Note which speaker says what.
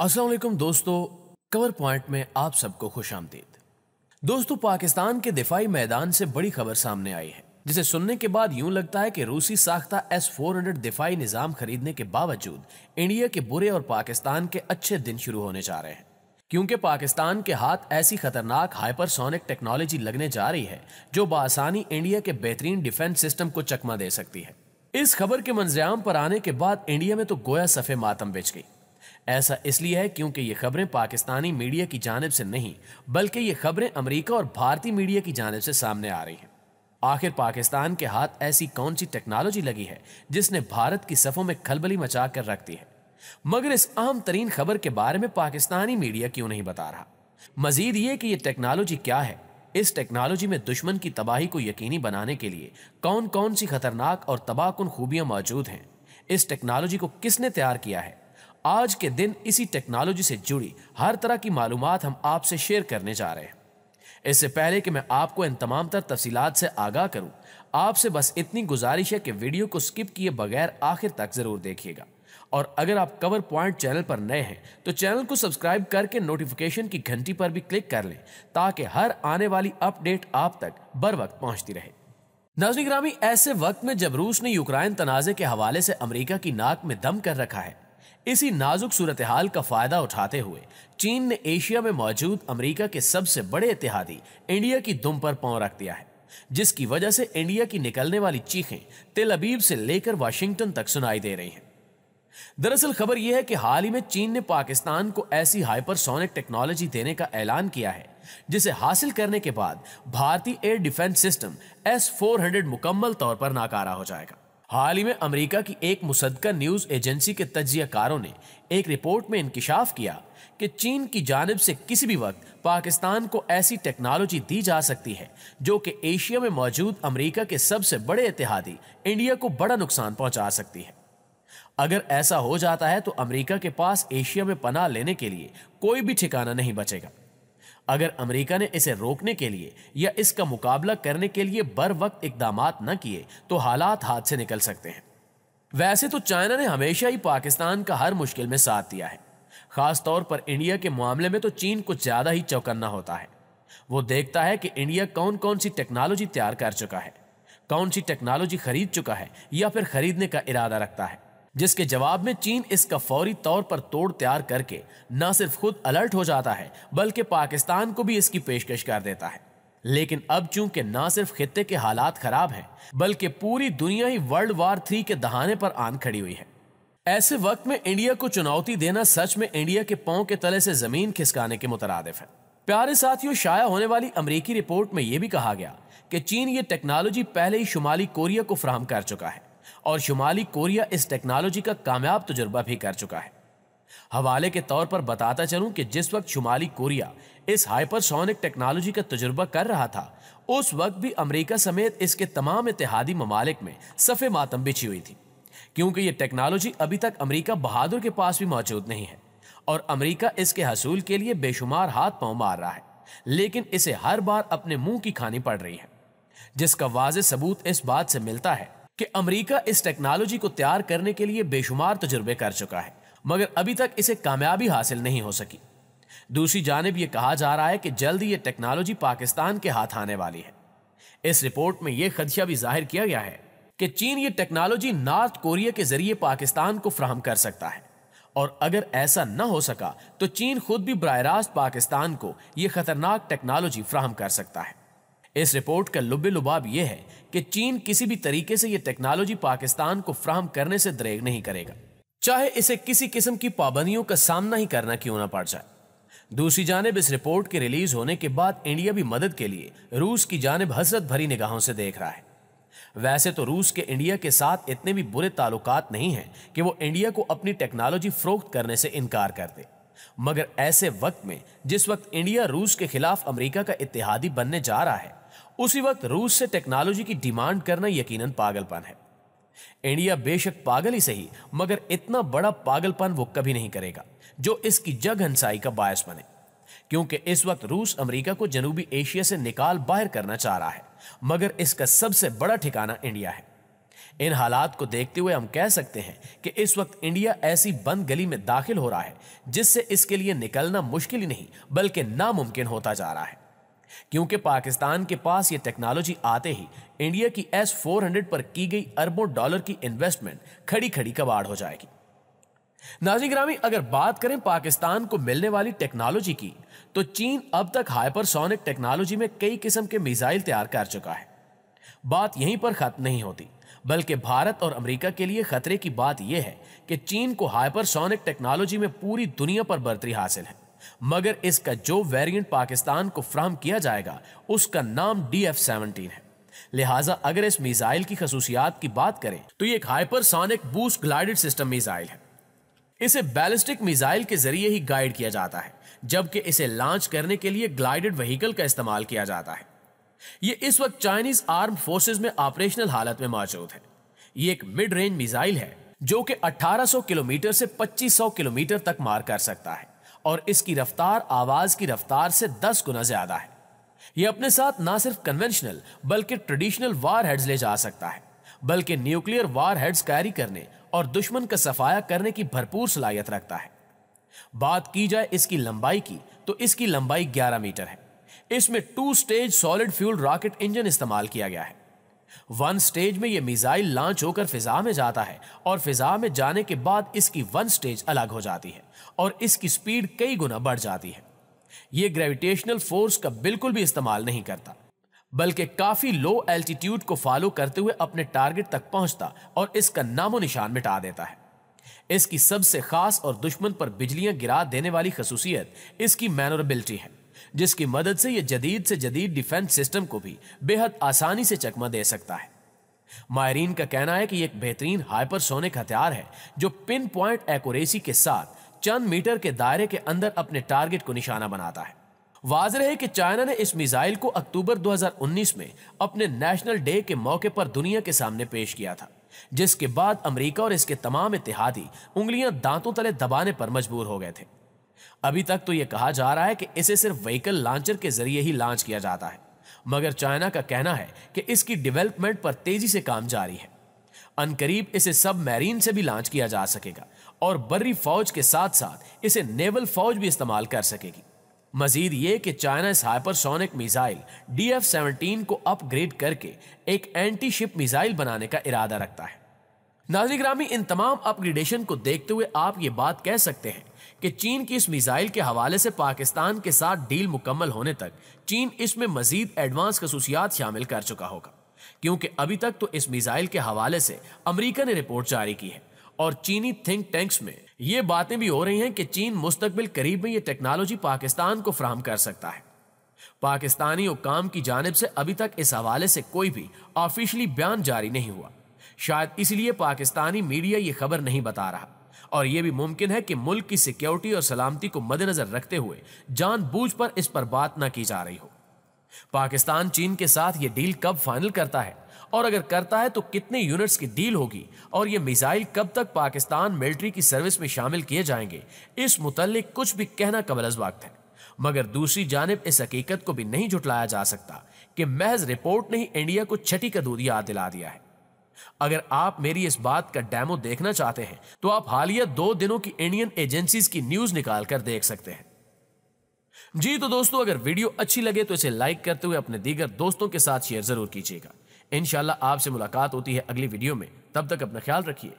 Speaker 1: असलम दोस्तों cover point में आप सबको खुश आमदीद दोस्तों पाकिस्तान के दिफाई मैदान से बड़ी खबर सामने आई है जिसे सुनने के बाद यूं लगता है कि रूसी साख्ता एस फोर हंड्रेड दिफाई निज़ाम खरीदने के बावजूद इंडिया के बुरे और पाकिस्तान के अच्छे दिन शुरू होने जा रहे हैं क्योंकि पाकिस्तान के हाथ ऐसी खतरनाक हाइपरसोनिक टेक्नोलॉजी लगने जा रही है जो बासानी इंडिया के बेहतरीन डिफेंस सिस्टम को चकमा दे सकती है इस खबर के मंजियाम पर आने के बाद इंडिया में तो गोया सफ़े मातम बेच गई ऐसा इसलिए है क्योंकि ये खबरें पाकिस्तानी मीडिया की जानब से नहीं बल्कि ये खबरें अमरीका और भारतीय मीडिया की जानब से सामने आ रही हैं आखिर पाकिस्तान के हाथ ऐसी कौन सी टेक्नोलॉजी लगी है जिसने भारत की सफ़ों में खलबली मचा कर रख दी है मगर इस अहम तरीन खबर के बारे में पाकिस्तानी मीडिया क्यों नहीं बता रहा मजीद ये कि यह टेक्नोलॉजी क्या है इस टेक्नोलॉजी में दुश्मन की तबाही को यकीनी बनाने के लिए कौन कौन सी खतरनाक और तबाहकुन खूबियां मौजूद हैं इस टेक्नोलॉजी को किसने तैयार किया है आज के दिन इसी टेक्नोलॉजी से जुड़ी हर तरह की मालूम हम आपसे शेयर करने जा रहे हैं इससे पहले कि मैं आपको इन तमाम तर तफसीत से आगाह करूं, आपसे बस इतनी गुजारिश है कि वीडियो को स्किप किए बगैर आखिर तक ज़रूर देखिएगा और अगर आप कवर पॉइंट चैनल पर नए हैं तो चैनल को सब्सक्राइब करके नोटिफिकेशन की घंटी पर भी क्लिक कर लें ताकि हर आने वाली अपडेट आप तक बर वक्त पहुंचती रहे नाजनी ऐसे वक्त में जब रूस ने यूक्राइन तनाजे के हवाले से अमरीका की नाक में दम कर रखा है इसी नाजुक सूरत हाल का फ़ायदा उठाते हुए चीन ने एशिया में मौजूद अमेरिका के सबसे बड़े इतिहादी इंडिया की दुम पर पांव रख दिया है जिसकी वजह से इंडिया की निकलने वाली चीखें तेल अबीब से लेकर वाशिंगटन तक सुनाई दे रही हैं दरअसल खबर यह है कि हाल ही में चीन ने पाकिस्तान को ऐसी हाइपरसोनिक टेक्नोलॉजी देने का ऐलान किया है जिसे हासिल करने के बाद भारतीय एयर डिफेंस सिस्टम एस 400 मुकम्मल तौर पर नाकारा हो जाएगा हाल ही में अमेरिका की एक मुसदका न्यूज़ एजेंसी के तजिया कारों ने एक रिपोर्ट में इंकशाफ किया कि चीन की जानब से किसी भी वक्त पाकिस्तान को ऐसी टेक्नोलॉजी दी जा सकती है जो कि एशिया में मौजूद अमेरिका के सबसे बड़े इतिहादी इंडिया को बड़ा नुकसान पहुंचा सकती है अगर ऐसा हो जाता है तो अमेरिका के पास एशिया में पनाह लेने के लिए कोई भी ठिकाना नहीं बचेगा अगर अमेरिका ने इसे रोकने के लिए या इसका मुकाबला करने के लिए बर वक्त इकदाम न किए तो हालात हाथ से निकल सकते हैं वैसे तो चाइना ने हमेशा ही पाकिस्तान का हर मुश्किल में साथ दिया है खास तौर पर इंडिया के मामले में तो चीन को ज्यादा ही चौकन्ना होता है वो देखता है कि इंडिया कौन कौन सी टेक्नोलॉजी तैयार कर चुका है कौन सी टेक्नोलॉजी खरीद चुका है या फिर खरीदने का इरादा रखता है जिसके जवाब में चीन इसका फौरी तौर पर तोड़ तैयार करके न सिर्फ खुद अलर्ट हो जाता है बल्कि पाकिस्तान को भी इसकी पेशकश कर देता है लेकिन अब चूंकि न सिर्फ खत्े के हालात खराब हैं बल्कि पूरी दुनिया ही वर्ल्ड वार थ्री के दहाने पर आन खड़ी हुई है ऐसे वक्त में इंडिया को चुनौती देना सच में इंडिया के पांव के तले से जमीन खिसकाने के मुतरदफ है प्यारे साथियों शाया होने वाली अमरीकी रिपोर्ट में यह भी कहा गया कि चीन ये टेक्नोलॉजी पहले ही शुमाली कोरिया को फ्राहम कर चुका है और शुमाली कोरिया इस टेक्नोलॉजी का कामयाब तजुर्बा भी कर चुका है हवाले के तौर पर बताता चलूं कि जिस वक्त शुमाली कोरिया इस हाइपरसोनिक टेक्नोलॉजी का तजुर्बा कर रहा था उस वक्त भी अमेरिका समेत इसके तमाम इतिहादी ममालिक में सफ़े मातम बिछी हुई थी क्योंकि यह टेक्नोलॉजी अभी तक अमेरिका बहादुर के पास भी मौजूद नहीं है और अमेरिका इसके हसूल के लिए बेशुमार हाथ पांव मार रहा है लेकिन इसे हर बार अपने मुंह की खानी पड़ रही है जिसका वाज सबूत इस बात से मिलता है कि अमेरिका इस टेक्नोलॉजी को तैयार करने के लिए बेशुमार तजुर्बे कर चुका है मगर अभी तक इसे कामयाबी हासिल नहीं हो सकी दूसरी जानब यह कहा जा रहा है कि जल्द यह टेक्नोलॉजी पाकिस्तान के हाथ आने वाली है इस रिपोर्ट में यह खदशा भी जाहिर किया गया है कि चीन ये टेक्नोलॉजी नॉर्थ कोरिया के जरिए पाकिस्तान को फ्राहम कर सकता है और अगर ऐसा न हो सका तो चीन खुद भी बरह रास्त पाकिस्तान को यह खतरनाक टेक्नोलॉजी फ्राहम कर सकता है इस रिपोर्ट का लुबे लुबाब यह है कि चीन किसी भी तरीके से यह टेक्नोलॉजी पाकिस्तान को फ्राहम करने से दरेग नहीं करेगा चाहे इसे किसी किस्म की पाबंदियों का सामना ही करना क्यों ना पड़ जाए दूसरी जानब इस रिपोर्ट के रिलीज होने के बाद इंडिया भी मदद के लिए रूस की जानब हसरत भरी निगाहों से देख रहा है वैसे तो रूस के इंडिया के साथ इतने भी बुरे ताल्लुक नहीं हैं कि वो इंडिया को अपनी टेक्नोलॉजी फरोख्त करने से इनकार कर दे मगर ऐसे वक्त में जिस वक्त इंडिया रूस के खिलाफ अमेरिका का इतिहादी बनने जा रहा है उसी वक्त रूस से टेक्नोलॉजी की डिमांड करना यकीनन पागलपन है इंडिया बेशक पागल ही सही मगर इतना बड़ा पागलपन वो कभी नहीं करेगा जो इसकी जग हंसाई का बायस बने क्योंकि इस वक्त रूस अमेरिका को जनूबी एशिया से निकाल बाहर करना चाह रहा है मगर इसका सबसे बड़ा ठिकाना इंडिया है इन हालात को देखते हुए हम कह सकते हैं कि इस वक्त इंडिया ऐसी बंद गली में दाखिल हो रहा है जिससे इसके लिए निकलना मुश्किल ही नहीं बल्कि नामुमकिन होता जा रहा है क्योंकि पाकिस्तान के पास ये टेक्नोलॉजी आते ही इंडिया की एस 400 पर की गई अरबों डॉलर की इन्वेस्टमेंट खड़ी खड़ी कबाड़ हो जाएगी नाजी ग्रामी अगर बात करें पाकिस्तान को मिलने वाली टेक्नोलॉजी की तो चीन अब तक हाइपरसोनिक टेक्नोलॉजी में कई किस्म के मिसाइल तैयार कर चुका है बात यहीं पर खत्म नहीं होती बल्कि भारत और अमेरिका के लिए खतरे की बात यह है कि चीन को हाइपरसोनिक टेक्नोलॉजी में पूरी दुनिया पर बर्तरी हासिल है मगर इसका जो वेरिएंट पाकिस्तान को फ्राहम किया जाएगा उसका नाम डी एफ सेवनटीन है लिहाजा अगर इस मिसाइल की खसूसियात की बात करें तो ये एक hypersonic boost glided system missile है इसे बैलिस्टिक मिसाइल के जरिए ही गाइड किया जाता है जबकि इसे लॉन्च करने के लिए ग्लाइडेड व्हीकल का इस्तेमाल किया जाता है ये इस वक्त चाइनीज आर्म फोर्सेज में ऑपरेशनल हालत में मौजूद है ये एक मिड रेंज मिसाइल है जो कि 1800 किलोमीटर से 2500 किलोमीटर तक मार कर सकता है और इसकी रफ्तार आवाज की रफ्तार से दस गुना ज्यादा है यह अपने साथ ना सिर्फ कन्वेंशनल बल्कि ट्रेडिशनल वार हेड्स ले जा सकता है बल्कि न्यूक्लियर वार हेड्स कैरी करने और दुश्मन का सफाया करने की भरपूर सलाहियत रखता है बात की जाए इसकी लंबाई की तो इसकी लंबाई 11 मीटर है इसमें two stage solid fuel rocket engine इस्तेमाल किया गया है वन स्टेज में ये मिसाइल लॉन्च होकर फिजा में जाता है और फिजा में जाने के बाद इसकी वन स्टेज अलग हो जाती है और इसकी स्पीड कई गुना बढ़ जाती है ये ग्रेविटेशनल फोर्स का बिल्कुल भी इस्तेमाल नहीं करता बल्कि काफी लो एल्टीट्यूड को फॉलो करते हुए अपने टारगेट तक पहुंचता और इसका नामो निशान मिटा देता है इसकी सबसे खास और दुश्मन पर बिजलियां गिरा देने वाली खसूसियत इसकी मैनोरेबिलिटी है जिसकी मदद से यह जदीद से जदीद डिफेंस सिस्टम को भी बेहद आसानी से चकमा दे सकता है मायरीन का कहना है कि एक बेहतरीन हाइपरसोनिक हथियार है जो पिन पॉइंट एक्यूरेसी के साथ चंद मीटर के दायरे के अंदर अपने टारगेट को निशाना बनाता है वाज रहे कि चाइना ने इस मिसाइल को अक्टूबर 2019 में अपने नेशनल डे के मौके पर दुनिया के सामने पेश किया था जिसके बाद अमेरिका और इसके तमाम इतिहादी उंगलियां दांतों तले दबाने पर मजबूर हो गए थे अभी तक तो यह कहा जा रहा है कि इसे सिर्फ व्हीकल लॉन्चर के जरिए ही लॉन्च किया जाता है मगर चाइना का कहना है कि इसकी डेवलपमेंट पर तेजी से काम जारी है अनकरीब इसे सब मैरीन से भी लॉन्च किया जा सकेगा और बर्री फौज के साथ साथ इसे नेवल फौज भी इस्तेमाल कर सकेगी मजीद ये कि चाइना इस hypersonic missile D F seventeen को अपग्रेड करके एक एंटी शिप मिसाइल बनाने का इरादा रखता है नाजनिक रामी इन तमाम अपग्रेडेशन को देखते हुए आप ये बात कह सकते हैं कि चीन की इस मिसाइल के हवाले से पाकिस्तान के साथ डील मुकम्मल होने तक चीन इसमें मजीद एडवांस खसूसियात शामिल कर चुका होगा क्योंकि अभी तक तो इस मिसाइल के हवाले से अमरीका ने रिपोर्ट जारी की है और चीनी थिंक टैंक्स में ये बातें भी हो रही हैं कि चीन मुस्तबिल करीब में यह टेक्नोलॉजी पाकिस्तान को फ्राहम कर सकता है पाकिस्तानी हुकाम की जानब से अभी तक इस हवाले से कोई भी ऑफिशियली बयान जारी नहीं हुआ शायद इसलिए पाकिस्तानी मीडिया ये खबर नहीं बता रहा और यह भी मुमकिन है कि मुल्क की सिक्योरिटी और सलामती को मद्देनजर रखते हुए जानबूझ पर इस पर बात ना की जा रही हो पाकिस्तान चीन के साथ यह डील कब फाइनल करता है और अगर करता है तो कितने यूनिट्स की डील होगी और यह मिसाइल कब तक पाकिस्तान मिलिट्री की सर्विस में शामिल किए जाएंगे इस मुतल कुछ भी कहना कबल वक्त है मगर दूसरी जानब इस हकीकत को भी नहीं जुटलाया जा सकता कि महज रिपोर्ट ने ही इंडिया को छठी का दूध याद दिला दिया है अगर आप मेरी इस बात का डेमो देखना चाहते हैं तो आप हालिया दो दिनों की इंडियन एजेंसीज की न्यूज निकाल कर देख सकते हैं जी तो दोस्तों अगर वीडियो अच्छी लगे तो इसे लाइक करते हुए अपने दीगर दोस्तों के साथ शेयर जरूर कीजिएगा इनशाला आपसे मुलाकात होती है अगली वीडियो में तब तक अपना ख्याल रखिए